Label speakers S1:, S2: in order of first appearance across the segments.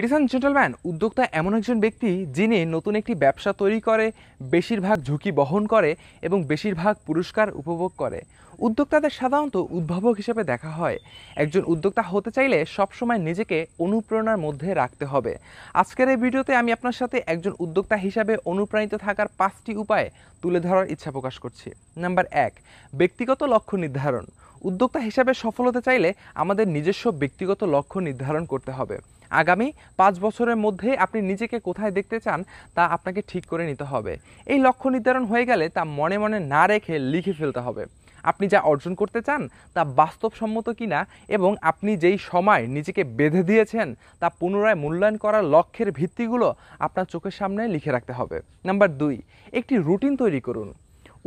S1: Edison gentleman উদ্যোক্তা এমন একজন ব্যক্তি যিনি নতুন একটি ব্যবসা তৈরি করে বেশিরভাগ ঝুঁকি বহন করে এবং বেশিরভাগ পুরস্কার উপভোগ করে উদ্যোক্তাদের সাধারণত উদ্ভাবক হিসেবে দেখা হয় একজন উদ্যোক্তা হতে চাইলে সবসময় নিজেকে অনুপ্রেরণার মধ্যে রাখতে হবে আজকের এই ভিডিওতে আমি আপনার সাথে একজন উদ্যোক্তা হিসাবে অনুপ্রাণিত থাকার পাঁচটি উপায় তুলে ধরার ইচ্ছা প্রকাশ করছি নাম্বার এক ব্যক্তিগত লক্ষ্য নির্ধারণ উদ্যোক্তা হিসাবে সফল হতে চাইলে আমাদের নিজস্ব ব্যক্তিগত লক্ষ্য নির্ধারণ করতে হবে আগামী পাঁচ বছরের মধ্যে আপনি নিজেকে কোথায় দেখতে চান তা আপনাকে ঠিক করে নিতে হবে এই লক্ষ্য নির্ধারণ হয়ে গেলে তা মনে মনে না রেখে লিখে ফেলতে হবে আপনি যা অর্জন করতে চান তা বাস্তবসম্মত কিনা এবং আপনি যেই সময় নিজেকে বেঁধে দিয়েছেন তা পুনরায় মূল্যায়ন করার লক্ষ্যের ভিত্তিগুলো আপনার চোখের সামনে লিখে রাখতে হবে নাম্বার দুই একটি রুটিন তৈরি করুন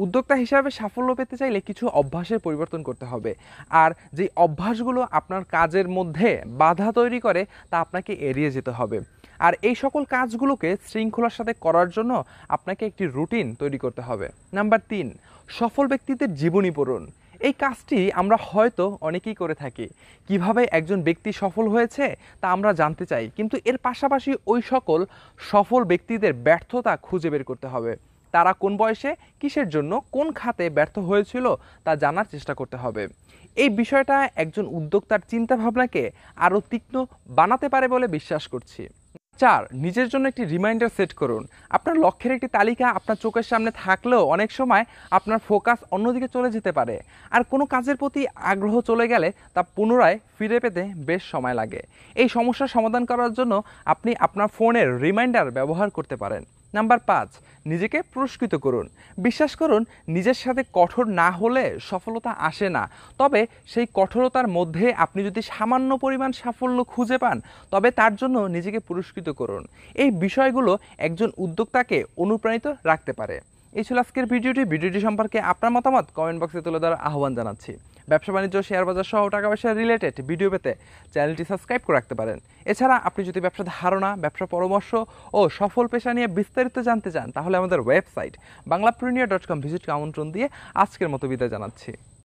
S1: উদ্যোক্তা হিসাবে সাফল্য পেতে চাইলে কিছু অভ্যাসের পরিবর্তন করতে হবে আর যে অভ্যাসগুলো আপনার কাজের মধ্যে বাধা তৈরি করে তা আপনাকে এড়িয়ে যেতে হবে আর এই সকল কাজগুলোকে শৃঙ্খলার সাথে করার জন্য আপনাকে একটি রুটিন তৈরি করতে হবে নাম্বার তিন সফল ব্যক্তিদের জীবনী পড়ুন এই কাজটি আমরা হয়তো অনেকেই করে থাকি কিভাবে একজন ব্যক্তি সফল হয়েছে তা আমরা জানতে চাই কিন্তু এর পাশাপাশি ওই সকল সফল ব্যক্তিদের ব্যর্থতা খুঁজে বের করতে হবে তারা কোন বয়সে কিসের জন্য কোন খাতে ব্যর্থ হয়েছিল তা জানার চেষ্টা করতে হবে এই বিষয়টা একজন উদ্যোক্তার চিন্তাভাবনাকে আরও তীক্ষ্ণ বানাতে পারে বলে বিশ্বাস করছি চার নিজের জন্য একটি রিমাইন্ডার সেট করুন আপনার লক্ষ্যের একটি তালিকা আপনার চোখের সামনে থাকলেও অনেক সময় আপনার ফোকাস অন্যদিকে চলে যেতে পারে আর কোনো কাজের প্রতি আগ্রহ চলে গেলে তা পুনরায় ফিরে পেতে বেশ সময় লাগে এই সমস্যা সমাধান করার জন্য আপনি আপনার ফোনের রিমাইন্ডার ব্যবহার করতে পারেন নাম্বার পাঁচ নিজেকে পুরস্কৃত করুন বিশ্বাস করুন নিজের সাথে কঠোর না হলে সফলতা আসে না তবে সেই কঠোরতার মধ্যে আপনি যদি সামান্য পরিমাণ সাফল্য খুঁজে পান তবে তার জন্য নিজেকে পুরস্কৃত করুন এই বিষয়গুলো একজন উদ্যোক্তাকে অনুপ্রাণিত রাখতে পারে এই ছিল আজকের ভিডিওটি ভিডিওটি সম্পর্কে আপনার মতামত কমেন্ট বক্সে তুলে দেওয়ার আহ্বান জানাচ্ছি ব্যবসা বাণিজ্য শেয়ার বাজার সহ টাকা পয়সা রিলেটেড ভিডিও পেতে চ্যানেলটি সাবস্ক্রাইব করে রাখতে পারেন এছাড়া আপনি যদি ব্যবসা ধারণা ব্যবসা পরামর্শ ও সফল পেশা নিয়ে বিস্তারিত জানতে চান তাহলে আমাদের ওয়েবসাইট বাংলাপ্রিনিয়া ডট কম ভিজিট আমন্ত্রণ দিয়ে আজকের মতো বিদায় জানাচ্ছি